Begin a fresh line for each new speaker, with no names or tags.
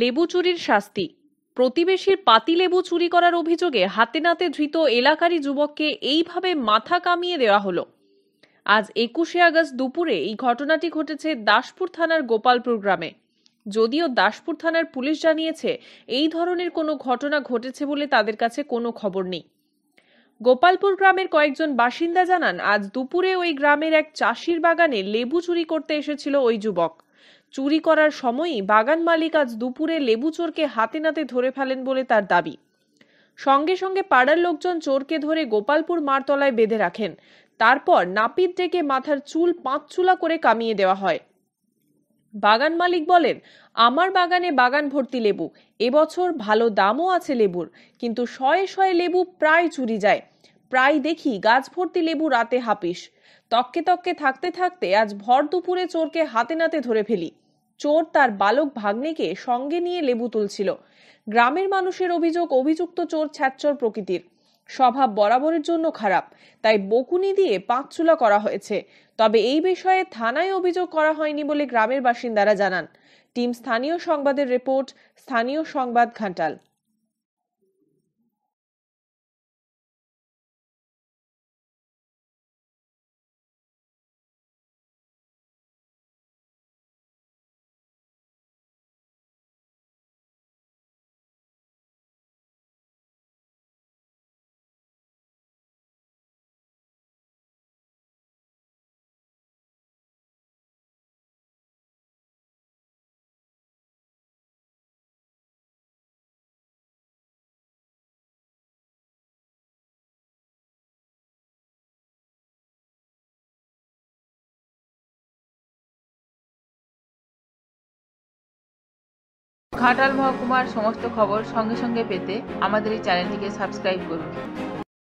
লেবু চুরির শাস্তি প্রতিবেশীর পাতি লেবু চুরি করার অভিযোগে হাতে নাতে ধৃত এলাকারি যুবককে এইভাবে মাথা কামিয়ে দেওয়া হলো আজ একুশে আগস্ট দুপুরে এই ঘটনাটি ঘটেছে দাসপুর থানার গোপালপুর গ্রামে যদিও দাসপুর থানার পুলিশ জানিয়েছে এই ধরনের কোনো ঘটনা ঘটেছে বলে তাদের কাছে কোনো খবর নেই গোপালপুর গ্রামের কয়েকজন বাসিন্দা জানান আজ দুপুরে ওই গ্রামের এক চাষির বাগানে লেবু চুরি করতে এসেছিল ওই যুবক চুরি করার সময়ই বাগান মালিক আজ দুপুরে লেবু চোরকে হাতে নাতে ধরে ফেলেন বলে তার দাবি সঙ্গে সঙ্গে পাড়ার লোকজন চোরকে ধরে গোপালপুর মারতলায় বেঁধে রাখেন তারপর নাপিত ডেকে মাথার চুল পাঁচ চুলা করে কামিয়ে দেওয়া হয় বাগান মালিক বলেন আমার বাগানে বাগান ভর্তি লেবু এবছর ভালো দামও আছে লেবুর কিন্তু শয়ে শয়ে লেবু প্রায় চুরি যায় প্রায় দেখি গাছ ভর্তি লেবু রাতে হাপিস তককে তককে থাকতে থাকতে আজ ভর দুপুরে চোরকে হাতে নাতে ধরে ফেলি চোর তার বালক ভাগ্নেকে সঙ্গে নিয়ে লেবু তুলছিল গ্রামের মানুষের অভিযোগ অভিযুক্ত চোর ছ্যাচর প্রকৃতির স্বভাব বরাবরের জন্য খারাপ তাই বকুনি দিয়ে চুলা করা হয়েছে তবে এই বিষয়ে থানায় অভিযোগ করা হয়নি বলে গ্রামের বাসিন্দারা জানান টিম স্থানীয় সংবাদের রিপোর্ট স্থানীয় সংবাদ ঘাটাল
ঘাটাল মহকুমার সমস্ত খবর সঙ্গে সঙ্গে পেতে আমাদের এই চ্যানেলটিকে সাবস্ক্রাইব করুন